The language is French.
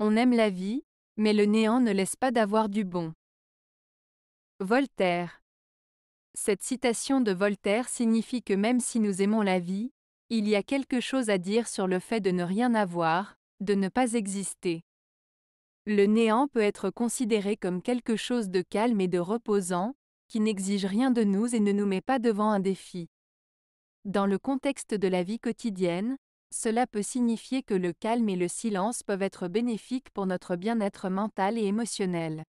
On aime la vie, mais le néant ne laisse pas d'avoir du bon. Voltaire. Cette citation de Voltaire signifie que même si nous aimons la vie, il y a quelque chose à dire sur le fait de ne rien avoir, de ne pas exister. Le néant peut être considéré comme quelque chose de calme et de reposant, qui n'exige rien de nous et ne nous met pas devant un défi. Dans le contexte de la vie quotidienne, cela peut signifier que le calme et le silence peuvent être bénéfiques pour notre bien-être mental et émotionnel.